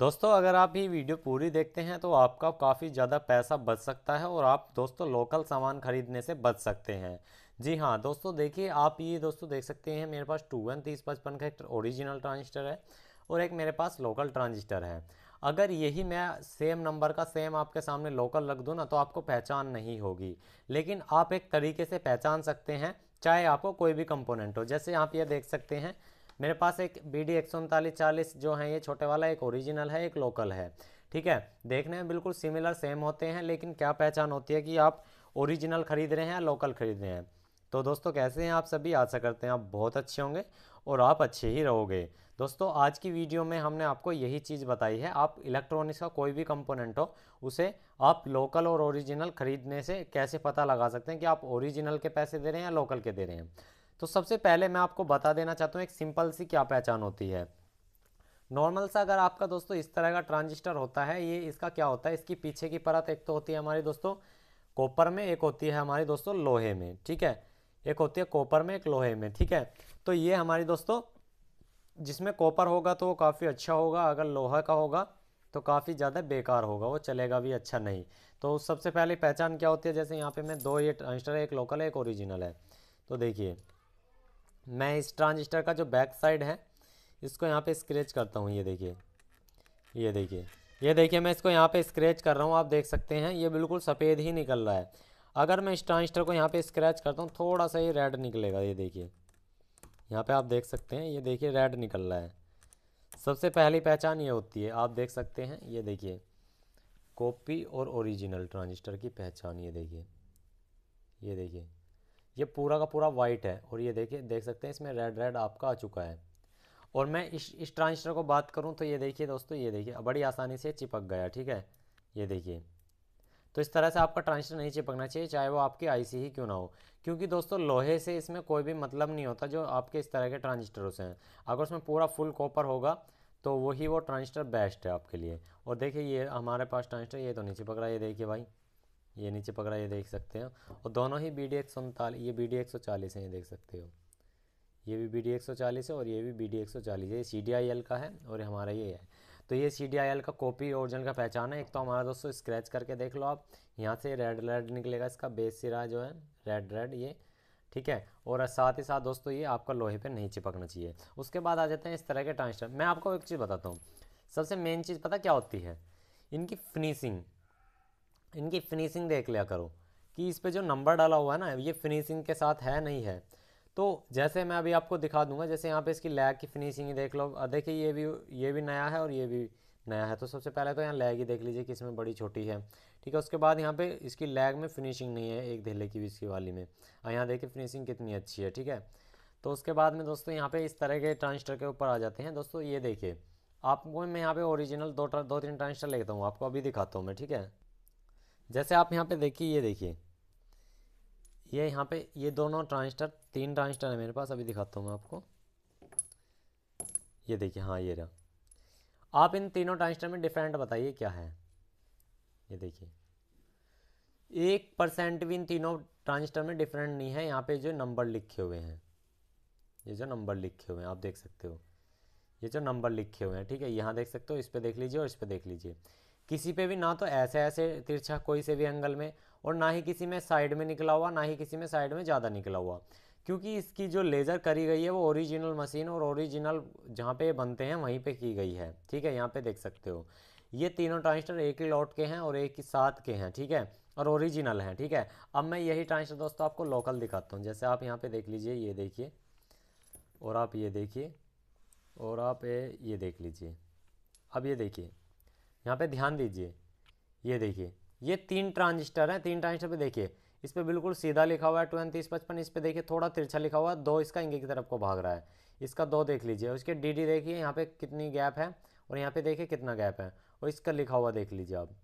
दोस्तों अगर आप ये वीडियो पूरी देखते हैं तो आपका काफ़ी ज़्यादा पैसा बच सकता है और आप दोस्तों लोकल सामान खरीदने से बच सकते हैं जी हाँ दोस्तों देखिए आप ये दोस्तों देख सकते हैं मेरे पास टू वन तीस पचपन का एक ओरिजिनल ट्रांजिस्टर है और एक मेरे पास लोकल ट्रांजिस्टर है अगर यही मैं सेम नंबर का सेम आपके सामने लोकल रख दूँ ना तो आपको पहचान नहीं होगी लेकिन आप एक तरीके से पहचान सकते हैं चाहे आपको कोई भी कंपोनेंट हो जैसे आप ये देख सकते हैं मेरे पास एक बी डी एक सौ उनतालीस चालीस जो है ये छोटे वाला एक ओरिजिनल है एक लोकल है ठीक है देखने में बिल्कुल सिमिलर सेम होते हैं लेकिन क्या पहचान होती है कि आप ओरिजिनल खरीद रहे हैं या लोकल खरीद रहे हैं तो दोस्तों कैसे हैं आप सभी आशा करते हैं आप बहुत अच्छे होंगे और आप अच्छे ही रहोगे दोस्तों आज की वीडियो में हमने आपको यही चीज़ बताई है आप इलेक्ट्रॉनिक्स का कोई भी कंपोनेंट हो उसे आप लोकल और ओरिजिनल खरीदने से कैसे पता लगा सकते हैं कि आप ओरिजिनल के पैसे दे रहे हैं या लोकल के दे रहे हैं तो सबसे पहले मैं आपको बता देना चाहता हूँ एक सिंपल सी क्या पहचान होती है नॉर्मल सा अगर आपका दोस्तों इस तरह का ट्रांजिस्टर होता है ये इसका क्या होता है इसकी पीछे की परत एक तो होती है हमारी दोस्तों कॉपर में एक होती है हमारी दोस्तों लोहे में ठीक है एक होती है कॉपर में एक लोहे में ठीक है तो ये हमारी दोस्तों जिसमें कॉपर होगा तो वो काफ़ी अच्छा होगा अगर लोहा का होगा तो काफ़ी ज़्यादा बेकार होगा वो चलेगा भी अच्छा नहीं तो सबसे पहले पहचान क्या होती है जैसे यहाँ पे मैं दो ये ट्रांजिस्टर एक लोकल है एक ओरिजिनल है तो देखिए मैं इस ट्रांजिस्टर का जो बैक साइड है इसको यहाँ पे स्क्रैच करता हूँ ये देखिए ये देखिए ये देखिए मैं इसको यहाँ पे स्क्रैच कर रहा हूँ आप देख सकते हैं ये बिल्कुल सफ़ेद ही निकल रहा है अगर मैं इस ट्रांजिस्टर को यहाँ पे स्क्रैच करता हूँ थोड़ा सा ये रेड निकलेगा ये देखिए यहाँ पे आप देख सकते हैं ये देखिए रेड निकल रहा है सबसे पहली पहचान ये होती है आप देख सकते हैं ये देखिए कॉपी और ओरिजिनल ट्रांजिस्टर की पहचान ये देखिए ये देखिए ये पूरा का पूरा वाइट है और ये देखिए देख सकते हैं इसमें रेड रेड आपका आ चुका है और मैं इस इस ट्रांजिस्टर को बात करूँ तो ये देखिए दोस्तों ये देखिए बड़ी आसानी से चिपक गया ठीक है ये देखिए तो इस तरह से आपका ट्रांजिस्टर नहीं चिपकना चाहिए चाहे वो आपकी आईसी ही क्यों ना हो क्योंकि दोस्तों लोहे से इसमें कोई भी मतलब नहीं होता जो आपके इस तरह के ट्रांजिस्टरों से हैं अगर उसमें पूरा फुल कॉपर होगा तो वही वो ट्रांजिस्टर बेस्ट है आपके लिए और देखिए ये हमारे पास ट्रांजिस्टर ये तो नहीं चिपक रहा है ये देखिए भाई ये नीचे पकड़ा ये देख सकते हैं और दोनों ही बी डी एक सौ ये बी डी एक सौ चालीस है ये देख सकते हो ये भी बी डी एक सौ चालीस है और ये भी बी डी एक सौ चालीस है ये सी डी आई एल का है और हमारा ये है तो ये सी डी आई एल का कॉपी ओरिजिनल का पहचान है एक तो हमारा दोस्तों स्क्रैच करके देख लो आप यहाँ से रेड रेड निकलेगा इसका बेस सिरा जो है रेड रेड ये ठीक है और साथ ही साथ दोस्तों ये आपका लोहे पे नहीं चिपकना चाहिए उसके बाद आ जाते हैं इस तरह के ट्रांजिस्टर मैं आपको एक चीज़ बताता हूँ सबसे मेन चीज़ पता क्या होती है इनकी फिनिशिंग इनकी फिनिशिंग देख लिया करो कि इस पर जो नंबर डाला हुआ है ना ये फिनिशिंग के साथ है नहीं है तो जैसे मैं अभी आपको दिखा दूंगा जैसे यहाँ पे इसकी लैग की फिनिशिंग ही देख लो देखिए ये भी ये भी नया है और ये भी नया है तो सबसे पहले तो यहाँ लैग ही देख लीजिए कि इसमें बड़ी छोटी है ठीक है उसके बाद यहाँ पे इसकी लैग में फिनिशिंग नहीं है एक धेले की भी इसकी वाली में और यहाँ देखिए फिनिशिंग कितनी अच्छी है ठीक है तो उसके बाद में दोस्तों यहाँ पे इस तरह के ट्रांसटर के ऊपर आ जाते हैं दोस्तों ये देखिए आपको मैं यहाँ पे ओरिजिनल दो दो तीन ट्रांसटर लेता हूँ आपको अभी दिखाता हूँ मैं ठीक है जैसे आप यहाँ पे देखिए ये देखिए ये यहाँ पे ये दोनों ट्रांजिस्टर तीन ट्रांजिस्टर है मेरे पास अभी दिखाता हूँ मैं आपको ये देखिए हाँ ये रहा आप इन तीनों ट्रांजिस्टर में डिफरेंट बताइए क्या है ये देखिए एक परसेंट भी इन तीनों ट्रांजिस्टर में डिफरेंट नहीं है यहाँ पे जो नंबर लिखे हुए हैं ये जो नंबर लिखे हुए हैं आप देख सकते हो ये जो नंबर लिखे हुए हैं ठीक है यहाँ देख सकते हो इस पर देख लीजिए और इस पर देख लीजिए किसी पे भी ना तो ऐसे ऐसे तिरछा कोई से भी एंगल में और ना ही किसी में साइड में निकला हुआ ना ही किसी में साइड में ज़्यादा निकला हुआ क्योंकि इसकी जो लेज़र करी गई है वो ओरिजिनल मशीन और ओरिजिनल जहाँ पे बनते हैं वहीं पे की गई है ठीक है यहाँ पे देख सकते हो ये तीनों ट्रांजिस्टर एक ही लॉट के हैं और एक ही साथ के हैं ठीक है और ओरिजिनल हैं ठीक है अब मैं यही ट्रांजिस्टर दोस्तों आपको लोकल दिखाता हूँ जैसे आप यहाँ पर देख लीजिए ये देखिए और आप ये देखिए और आप ये देख लीजिए अब ये देखिए यहाँ पे ध्यान दीजिए ये देखिए ये तीन ट्रांजिस्टर हैं तीन ट्रांजिस्टर पे देखिए इस पर बिल्कुल सीधा लिखा हुआ है ट्वेंटी तीस पचपन इस पर देखिए थोड़ा तिरछा लिखा हुआ है दो इसका इंगे की तरफ को भाग रहा है इसका दो देख लीजिए उसके डी डी देखिए यहाँ पे कितनी गैप है और यहाँ पे देखिए कितना गैप है और इसका लिखा हुआ देख लीजिए आप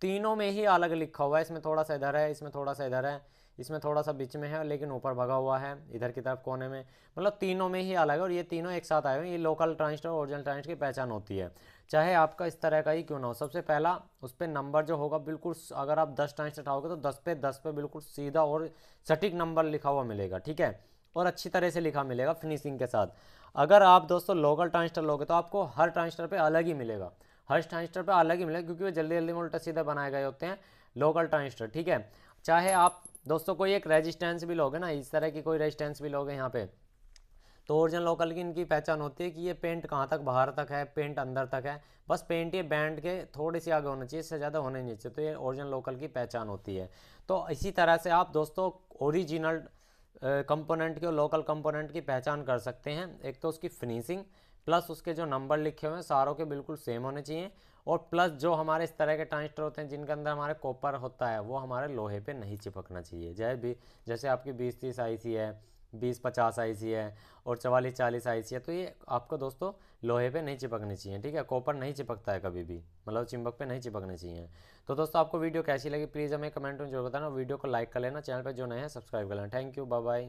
तीनों में ही अलग लिखा हुआ है इसमें थोड़ा सा इधर है इसमें थोड़ा सा इधर है इसमें थोड़ा सा बीच में है लेकिन ऊपर भगा हुआ है इधर की तरफ कोने में मतलब तीनों में ही अलग है और ये तीनों एक साथ आए हुए हैं ये लोकल ट्रांजिस्टर और ओरिजिनल ट्रांसिस्टर की पहचान होती है चाहे आपका इस तरह का ही क्यों ना हो सबसे पहला उस पर नंबर जो होगा बिल्कुल अगर आप दस टाइम्स उठाओगे तो दस पे दस पे बिल्कुल सीधा और सटीक नंबर लिखा हुआ मिलेगा ठीक है और अच्छी तरह से लिखा मिलेगा फिनिशिंग के साथ अगर आप दोस्तों लोकल ट्रांसटर लोगे तो आपको हर ट्रांसटर पे अलग ही मिलेगा हर ट्रांसटर पे अलग ही मिलेगा क्योंकि वो जल्दी जल्दी में उल्टा सीधा बनाए गए होते हैं लोकल ट्रांसटर ठीक है चाहे आप दोस्तों कोई एक रेजिस्टेंस भी लोगे ना इस तरह की कोई रेजिस्टेंस भी लोगे यहाँ पे तो ओरिजिनल लोकल की इनकी पहचान होती है कि ये पेंट कहाँ तक बाहर तक है पेंट अंदर तक है बस पेंट ये बैंड के थोड़ी सी आगे होना चाहिए इससे ज़्यादा होने नहीं चाहिए तो ये ओरिजिनल लोकल की पहचान होती है तो इसी तरह से आप दोस्तों ओरिजिनल कंपोनेंट के और लोकल कंपोनेंट की पहचान कर सकते हैं एक तो उसकी फिनिशिंग प्लस उसके जो नंबर लिखे हुए हैं सारों के बिल्कुल सेम होने चाहिए और प्लस जो हमारे इस तरह के ट्रांजिस्टर होते हैं जिनके अंदर हमारे कॉपर होता है वो हमारे लोहे पे नहीं चिपकना चाहिए जय भी जैसे आपकी बीस तीस आई सी है बीस पचास आई सी है और चवालीस चालीस आई सी है तो ये आपको दोस्तों लोहे पे नहीं चिपकनी चाहिए ठीक है कॉपर नहीं चिपकता है कभी भी मतलब चिंबक पे नहीं चिपकने चाहिए तो दोस्तों आपको वीडियो कैसी लगी प्लीज़ हमें कमेंट में जरूर बताना वीडियो को लाइक कर लेना चैनल पर जो नए हैं सब्सक्राइब कर लेना थैंक यू बाय बाय